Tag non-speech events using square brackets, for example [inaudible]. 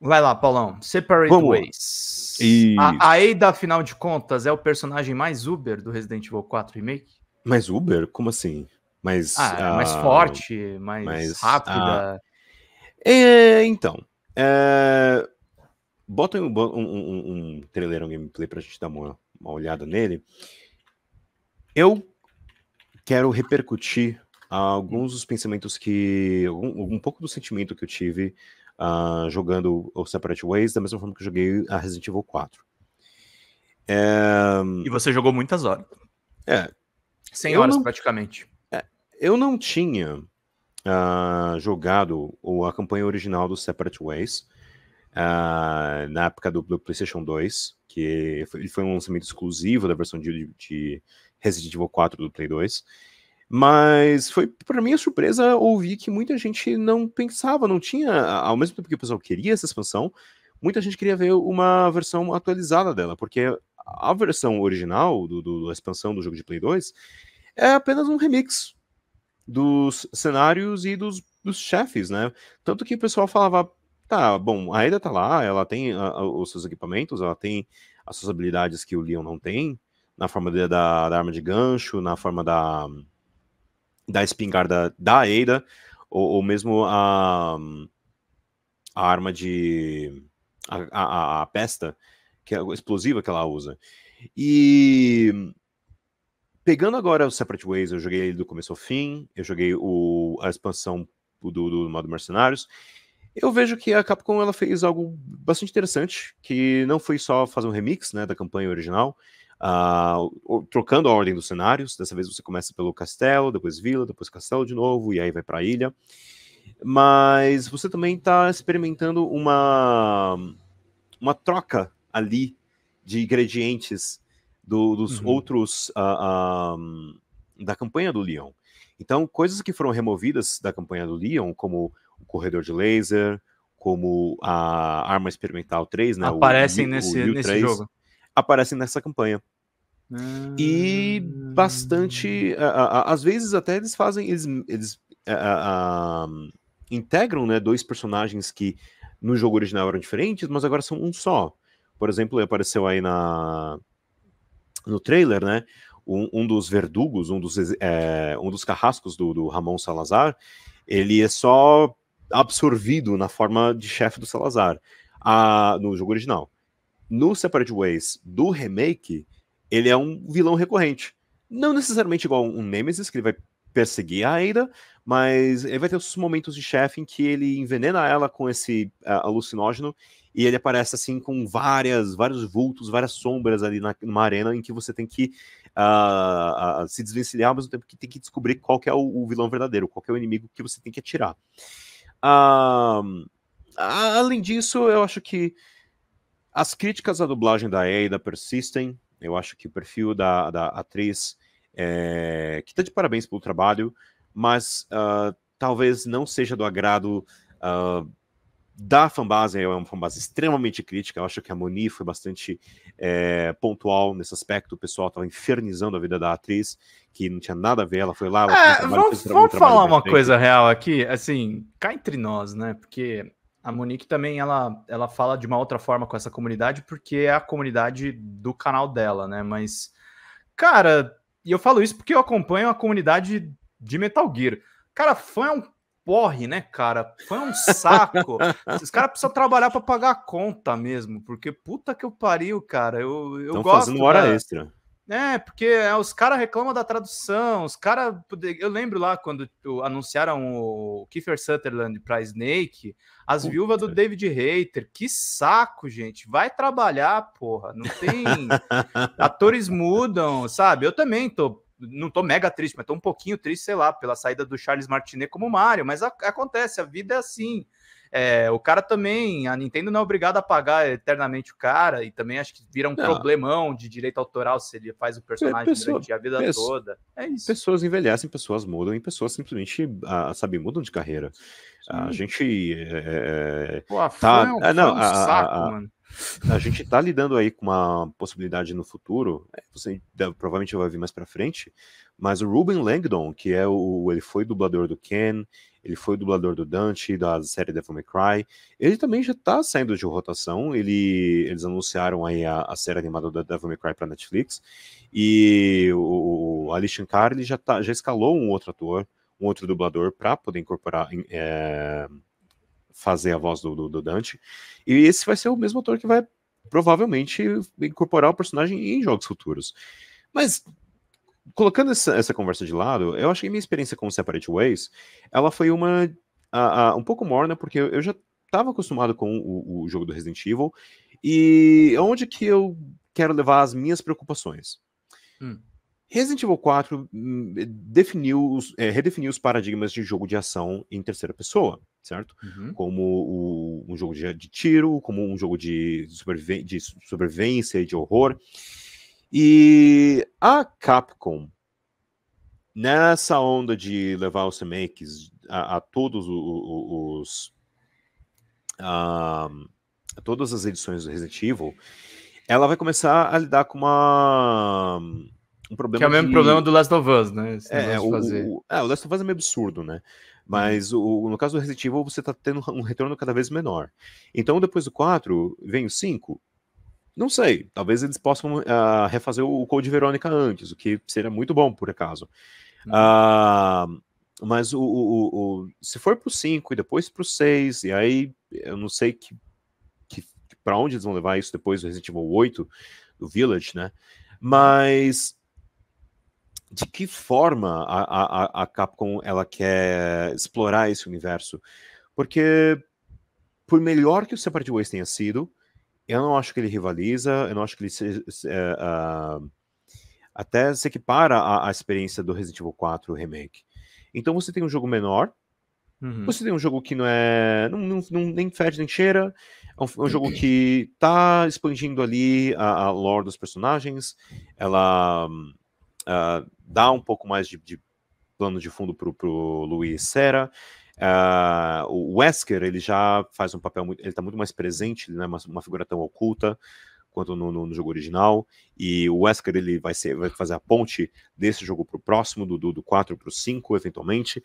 Vai lá, Paulão. Separate Vamos Ways. A, a Ada, afinal de contas, é o personagem mais Uber do Resident Evil 4 Remake? Mais Uber? Como assim? Mais, ah, ah mais forte, mais, mais ah, rápida. É, então. É... Bota um, um, um, um trailer, um gameplay pra gente dar uma, uma olhada nele. Eu quero repercutir alguns dos pensamentos que. Um, um pouco do sentimento que eu tive uh, jogando o Separate Ways, da mesma forma que eu joguei a Resident Evil 4. É... Eh, e você jogou muitas horas. É. 100 eu horas não... praticamente. É, eu não tinha uh, jogado a campanha original do Separate Ways. Uh, na época do, do, PlayStation 2, que foi, foi, um lançamento exclusivo da versão de, de Resident Evil 4 do Play 2. Mas foi, para mim a surpresa, ouvir que muita gente não pensava, não tinha. Ao mesmo tempo que o pessoal queria essa expansão, muita gente queria ver uma versão atualizada dela, porque a versão original do, do da expansão do jogo de Play 2 é apenas um remix dos cenários e dos, dos chefes, né? Tanto que o pessoal falava, tá, bom, a Eda tá lá, ela tem a, a, os seus equipamentos, ela tem as suas habilidades que o Leon não tem, na forma de, da, da arma de gancho, na forma da da espingarda da Eida, ou, ou mesmo a, a arma de. A, a, a, pesta que é explosiva que ela usa. E. Pegando agora o Separate Ways, eu joguei ele do começo ao fim, eu joguei o, a expansão do, do, do modo Mercenários. Eu vejo que a Capcom ela fez algo bastante interessante, que não foi só fazer um remix né, da campanha original, uh, trocando a ordem dos cenários. Dessa vez você começa pelo castelo, depois vila, depois castelo de novo, e aí vai para a ilha. Mas você também está experimentando uma, uma troca ali de ingredientes do, dos uhum. outros uh, da campanha do Leon. Então, coisas que foram removidas da campanha do Leon, como o corredor de laser, como a arma experimental 3, né? Aparecem o, nesse, o nesse jogo aparecem nessa campanha. Hum... E bastante. às vezes até eles fazem. Eles, eles a, a, integram né, dois personagens que no jogo original eram diferentes, mas agora são um só. Por exemplo, apareceu aí na no trailer, né? Um, um dos verdugos, um dos, é, um dos carrascos do, do Ramon Salazar, ele é só absorvido na forma de chefe do Salazar a, no jogo original no Separate Ways do remake, ele é um vilão recorrente. Não necessariamente igual um Nemesis, que ele vai perseguir a Ada, mas ele vai ter os momentos de chefe em que ele envenena ela com esse uh, alucinógeno e ele aparece assim com várias, vários vultos, várias sombras ali na, numa arena em que você tem que uh, uh, se desvencilhar, ao mesmo tempo que tem que descobrir qual que é o, o vilão verdadeiro, qual é o inimigo que você tem que atirar. além disso, eu acho que as críticas à dublagem da Eida persistem. Eu acho que o perfil da, da atriz, é, que está de parabéns pelo trabalho, mas uh, talvez não seja do agrado uh, da fanbase, é uma fanbase extremamente crítica. Eu acho que a Moni foi bastante é, pontual nesse aspecto. O pessoal estava infernizando a vida da atriz, que não tinha nada a ver. Ela foi lá. Ela é, um trabalho, vamos, um falar uma coisa real aqui. Assim, cá entre nós, né? Porque a Monique também ela, ela fala de uma outra forma com essa comunidade, porque é a comunidade do canal dela, né? Mas, cara, e eu falo isso porque eu acompanho a comunidade de Metal Gear. Cara, fã é um porre, né, cara? Fã é um saco. esses [laughs] caras precisam trabalhar para pagar a conta mesmo, porque puta que eu pariu, cara. Eu, eu Tão gosto. fazendo hora né? extra. É, porque é, os caras reclamam da tradução, os caras. Eu lembro lá quando anunciaram o Kiefer Sutherland para Snake, as Puta. viúvas do David Reiter. Que saco, gente. Vai trabalhar, porra. Não tem. [laughs] Atores mudam, sabe? Eu também tô não tô mega triste, mas tô um pouquinho triste, sei lá, pela saída do Charles Martinet como Mario, mas a, acontece, a vida é assim. É, o cara também, a Nintendo não é obrigada a pagar eternamente o cara, e também acho que vira um não. problemão de direito autoral se ele faz o personagem Pessoa, durante a vida toda. É isso. Pessoas envelhecem, pessoas mudam, e pessoas simplesmente, ah, sabe, mudam de carreira. Sim. A gente. É, é, é, Pô, a tá, é um, ah, não, um a, saco, a, mano. A gente está lidando aí com uma possibilidade no futuro, é, você deve, provavelmente vai vir mais para frente, mas o Ruben Langdon, que é o ele foi dublador do Ken, ele foi dublador do Dante da série Devil May Cry, ele também já está saindo de rotação. Ele eles anunciaram aí a, a série animada da Devil May Cry para Netflix e o, o Alicia já tá, já escalou um outro ator, um outro dublador para poder incorporar é, fazer a voz do, do, do, Dante. E esse vai ser o mesmo ator que vai provavelmente incorporar o personagem em jogos futuros. Mas colocando essa, essa conversa de lado, eu acho que minha experiência com Separate Ways, ela foi uma a, a, um pouco morna, porque eu já estava acostumado com o, o jogo do Resident Evil, e onde que eu quero levar as minhas preocupações? Hum. Resident Evil 4 hum, eh, definiu é, redefiniu os paradigmas de jogo de ação em terceira pessoa, certo? Uhum. Como o, um jogo de, de, tiro, como um jogo de, sobrevi de sobrevivência, de horror. E a Capcom, nessa onda de levar os remakes a, a todos os. A, ah, a todas as edições do Resident Evil, ela vai começar a lidar com uma um problema. Que é o mesmo de... problema do Last of Us, né? É o, o, é, o, Last of Us é meio absurdo, né? Mas o, no caso do Resident Evil, você tá tendo um retorno cada vez menor. Então, depois do 4, vem o 5. Não sei, talvez eles possam uh, refazer o Code Verônica antes, o que seria muito bom, por acaso. Uh, mas o, o, se for pro 5 e depois pro 6, e aí eu não sei que, que para onde eles vão levar isso depois do Resident Evil 8, do Village, né? Mas de que forma a, a, a Capcom ela quer explorar esse universo. Porque, por melhor que o Separate Ways tenha sido, eu não acho que ele rivaliza, eu não acho que ele se, se, uh, até se equipara à, à, experiência do Resident Evil 4 Remake. Então você tem um jogo menor, uhum. você tem um jogo que não é. Não, não, não nem fede nem cheira, é um, é um jogo que está expandindo ali a, a, lore dos personagens, ela. Um, uh, dá um pouco mais de, de plano de fundo para o Luiz Serra. Uh, o Wesker ele já faz um papel muito, ele está muito mais presente, ele não é uma, uma figura tão oculta quanto no, no, no, jogo original. E o Wesker ele vai, ser, vai fazer a ponte desse jogo para o próximo, do, do, do 4 para o 5, eventualmente.